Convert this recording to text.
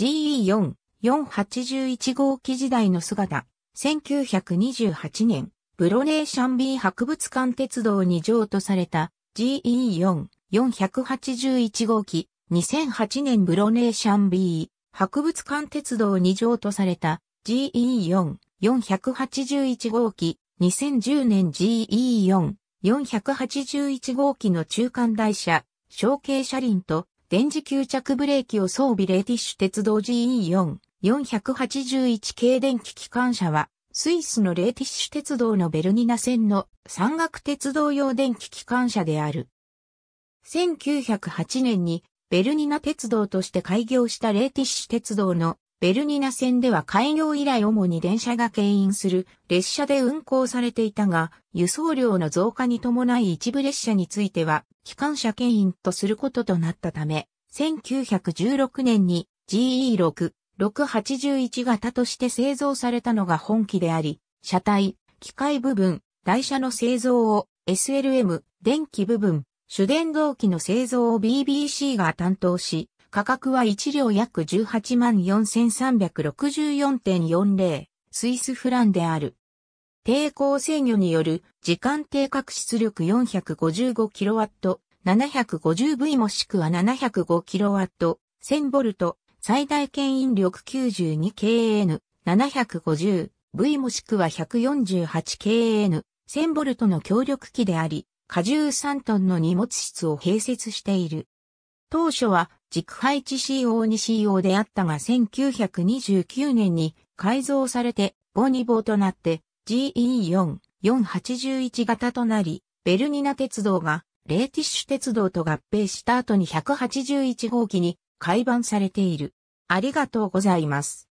GE4、481号機時代の姿、1928年、ブロネーシャンビー博物館鉄道に譲渡された GE4、481号機、2008年ブロネーシャンビー博物館鉄道に譲渡された GE4、481号機、2010年 GE4、481号機の中間台車、小径車輪と電磁吸着ブレーキを装備レーティッシュ鉄道 GE4、481系電気機関車は、スイスのレーティッシュ鉄道のベルニナ線の山岳鉄道用電気機関車である。1908年にベルニナ鉄道として開業したレーティッシュ鉄道のベルニナ線では開業以来主に電車が牽引する列車で運行されていたが、輸送量の増加に伴い一部列車については、機関車牽引とすることとなったため、1916年に GE6、681型として製造されたのが本機であり、車体、機械部分、台車の製造を SLM、電気部分、主電動機の製造を BBC が担当し、価格は1両約18万4364.40スイスフランである。抵抗制御による時間定格出力 455kW、750V もしくは 705kW、1000V、最大牽引力 92kN、750V もしくは 148kN、1000V の協力機であり、荷重3トンの荷物室を併設している。当初は軸配置 CO に CO であったが1929年に改造されて、ボニボとなって GE4、481型となり、ベルニナ鉄道がレーティッシュ鉄道と合併した後に181号機に改版されている。ありがとうございます。